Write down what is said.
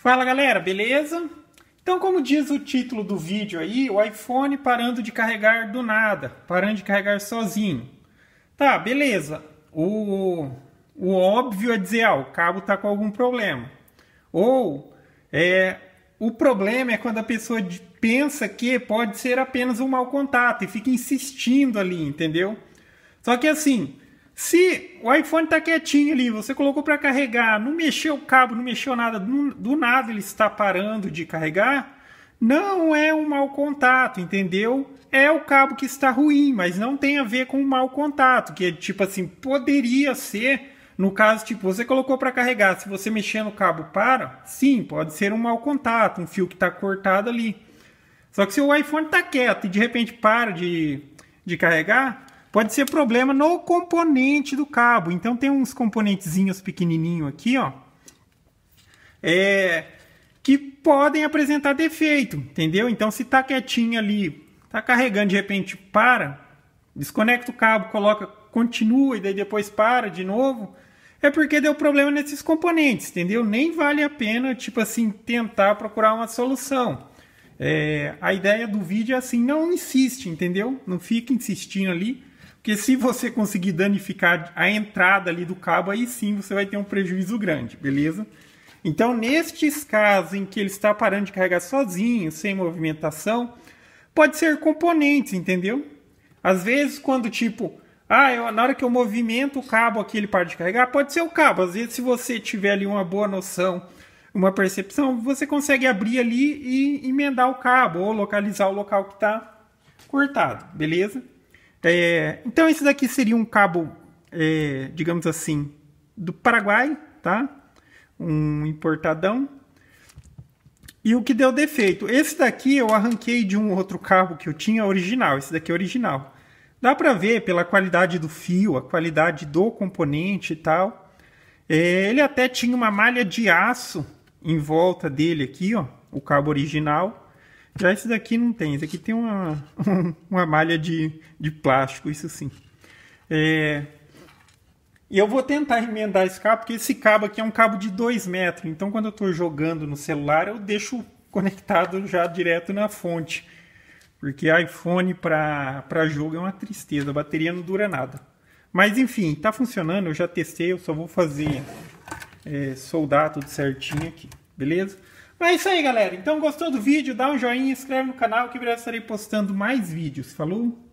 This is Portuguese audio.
Fala galera, beleza? Então, como diz o título do vídeo aí, o iPhone parando de carregar do nada, parando de carregar sozinho. Tá, beleza. O, o óbvio é dizer, ah, o cabo tá com algum problema. Ou é, o problema é quando a pessoa pensa que pode ser apenas um mau contato e fica insistindo ali, entendeu? Só que assim, se o iPhone está quietinho ali, você colocou para carregar, não mexeu o cabo, não mexeu nada, do nada ele está parando de carregar, não é um mau contato, entendeu? É o cabo que está ruim, mas não tem a ver com o mau contato, que é tipo assim, poderia ser, no caso, tipo, você colocou para carregar, se você mexer no cabo para, sim, pode ser um mau contato, um fio que está cortado ali. Só que se o iPhone está quieto e de repente para de, de carregar, pode ser problema no componente do cabo. Então tem uns componentezinhos pequenininho aqui, ó, é, que podem apresentar defeito, entendeu? Então se tá quietinho ali, tá carregando de repente, para, desconecta o cabo, coloca, continua e daí depois para de novo, é porque deu problema nesses componentes, entendeu? Nem vale a pena, tipo assim, tentar procurar uma solução. É, a ideia do vídeo é assim, não insiste, entendeu? Não fica insistindo ali, porque se você conseguir danificar a entrada ali do cabo, aí sim você vai ter um prejuízo grande, beleza? Então, nestes casos em que ele está parando de carregar sozinho, sem movimentação, pode ser componentes, entendeu? Às vezes, quando tipo, ah, eu, na hora que eu movimento o cabo aqui, ele para de carregar, pode ser o cabo. Às vezes, se você tiver ali uma boa noção, uma percepção, você consegue abrir ali e emendar o cabo ou localizar o local que está cortado, beleza? É, então esse daqui seria um cabo, é, digamos assim, do Paraguai, tá? Um importadão. E o que deu defeito? Esse daqui eu arranquei de um outro cabo que eu tinha original, esse daqui é original. Dá para ver pela qualidade do fio, a qualidade do componente e tal. É, ele até tinha uma malha de aço em volta dele aqui, ó, o cabo original. Já esse daqui não tem, esse aqui tem uma, uma malha de, de plástico, isso sim. É... E eu vou tentar emendar esse cabo, porque esse cabo aqui é um cabo de 2 metros. Então, quando eu estou jogando no celular, eu deixo conectado já direto na fonte. Porque iPhone para jogo é uma tristeza, a bateria não dura nada. Mas enfim, está funcionando, eu já testei, eu só vou fazer é, soldar tudo certinho aqui, beleza? Mas é isso aí, galera. Então, gostou do vídeo? Dá um joinha, inscreve no canal que eu estarei postando mais vídeos. Falou!